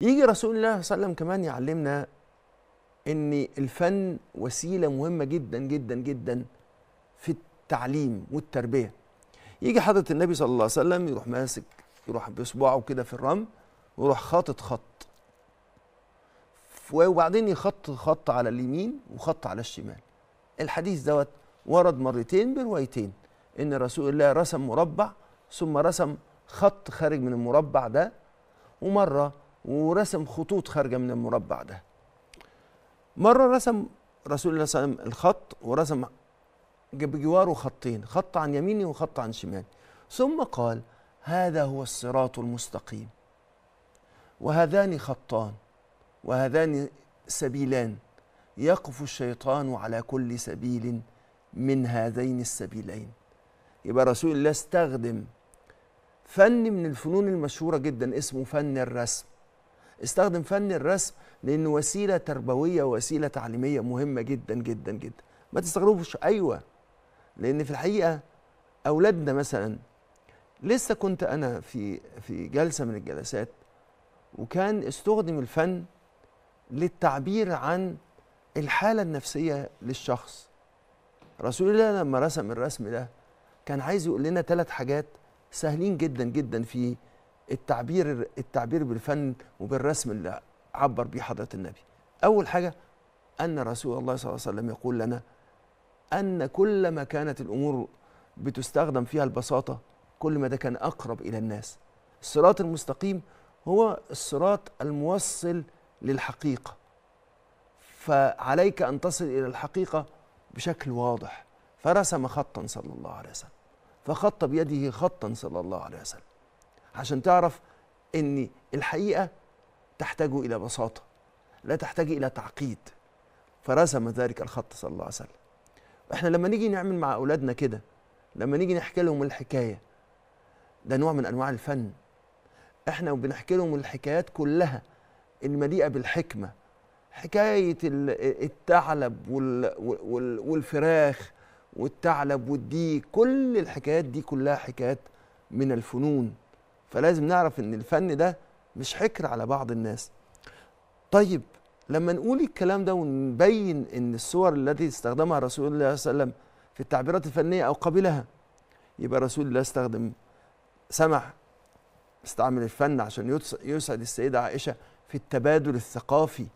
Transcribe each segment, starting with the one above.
يجي رسول الله صلى الله عليه وسلم كمان يعلمنا ان الفن وسيله مهمه جدا جدا جدا في التعليم والتربيه يجي حضره النبي صلى الله عليه وسلم يروح ماسك يروح باصبعه كده في الرمل ويروح خاطط خط وبعدين يخط خط على اليمين وخط على الشمال الحديث دوت ورد مرتين بروايتين ان رسول الله رسم مربع ثم رسم خط خارج من المربع ده ومره ورسم خطوط خارجة من المربع ده مرة رسم رسول الله صلى الله عليه وسلم الخط ورسم بجواره خطين خط عن يميني وخط عن شمالي ثم قال هذا هو الصراط المستقيم وهذان خطان وهذان سبيلان يقف الشيطان على كل سبيل من هذين السبيلين يبقى رسول الله استخدم فن من الفنون المشهورة جدا اسمه فن الرسم استخدم فن الرسم لانه وسيله تربويه ووسيله تعليميه مهمه جدا جدا جدا ما تستغربوش ايوه لان في الحقيقه اولادنا مثلا لسه كنت انا في في جلسه من الجلسات وكان استخدم الفن للتعبير عن الحاله النفسيه للشخص رسول الله لما رسم الرسم ده كان عايز يقول لنا ثلاث حاجات سهلين جدا جدا في التعبير التعبير بالفن وبالرسم اللي عبر بيه حضره النبي اول حاجه ان رسول الله صلى الله عليه وسلم يقول لنا ان كل ما كانت الامور بتستخدم فيها البساطه كل ما ده كان اقرب الى الناس الصراط المستقيم هو الصراط الموصل للحقيقه فعليك ان تصل الى الحقيقه بشكل واضح فرسم خطا صلى الله عليه وسلم فخط بيده خطا صلى الله عليه وسلم عشان تعرف ان الحقيقه تحتاج الى بساطه لا تحتاج الى تعقيد فرسم ذلك الخط صلى الله عليه وسلم احنا لما نيجي نعمل مع اولادنا كده لما نيجي نحكي لهم الحكايه ده نوع من انواع الفن احنا وبنحكي لهم الحكايات كلها المليئه بالحكمه حكايه الثعلب والفراخ والثعلب والديك كل الحكايات دي كلها حكايات من الفنون فلازم نعرف ان الفن ده مش حكر على بعض الناس طيب لما نقول الكلام ده ونبين ان الصور التي استخدمها رسول الله صلى الله عليه وسلم في التعبيرات الفنيه او قبلها يبقى رسول الله استخدم سمح استعمل الفن عشان يسعد السيده عائشه في التبادل الثقافي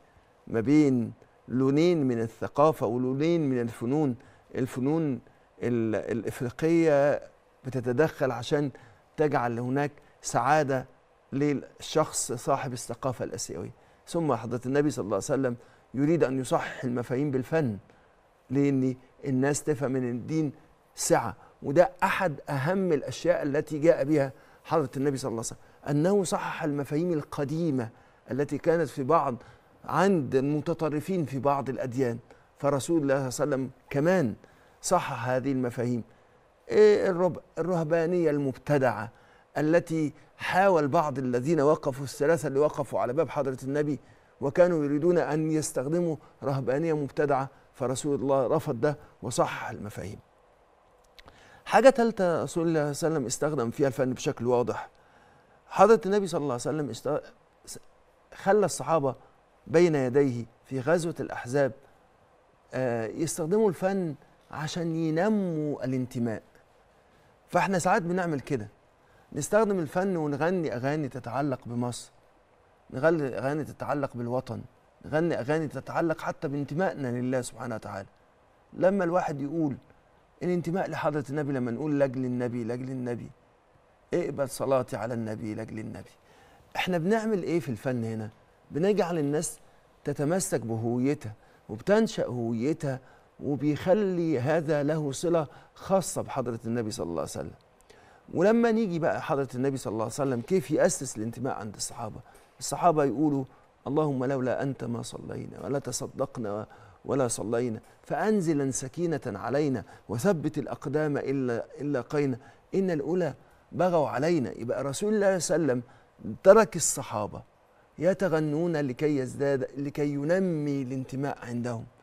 ما بين لونين من الثقافه ولونين من الفنون الفنون الافريقيه بتتدخل عشان تجعل هناك سعاده للشخص صاحب الثقافه الاسيويه ثم حضره النبي صلى الله عليه وسلم يريد ان يصحح المفاهيم بالفن لان الناس تفهم ان الدين سعه وده احد اهم الاشياء التي جاء بها حضره النبي صلى الله عليه وسلم انه صحح المفاهيم القديمه التي كانت في بعض عند المتطرفين في بعض الاديان فرسول الله صلى الله عليه وسلم كمان صحح هذه المفاهيم ايه الرهبانيه المبتدعه التي حاول بعض الذين وقفوا الثلاثة اللي وقفوا على باب حضرة النبي وكانوا يريدون أن يستخدموا رهبانية مبتدعة فرسول الله رفض ده وصحح المفاهيم حاجة ثالثة رسول الله صلى الله عليه وسلم استخدم فيها الفن بشكل واضح حضرة النبي صلى الله عليه وسلم خلى الصحابة بين يديه في غزوة الأحزاب آه، يستخدموا الفن عشان ينموا الانتماء فاحنا ساعات بنعمل كده نستخدم الفن ونغني اغاني تتعلق بمصر نغني اغاني تتعلق بالوطن نغني اغاني تتعلق حتى بانتمائنا لله سبحانه وتعالى لما الواحد يقول الانتماء لحضره النبي لما نقول لاجل النبي لاجل النبي اقبل صلاتي على النبي لاجل النبي احنا بنعمل ايه في الفن هنا بنجعل الناس تتمسك بهويتها وبتنشا هويتها وبيخلي هذا له صله خاصه بحضره النبي صلى الله عليه وسلم ولما نيجي بقى حضرة النبي صلى الله عليه وسلم كيف يأسس الانتماء عند الصحابة الصحابة يقولوا اللهم لولا أنت ما صلينا ولا تصدقنا ولا صلينا فأنزلا سكينة علينا وثبت الأقدام إلا, إلا قينا إن الأولى بغوا علينا يبقى رسول الله صلى الله عليه وسلم ترك الصحابة يتغنون لكي يزداد لكي ينمي الانتماء عندهم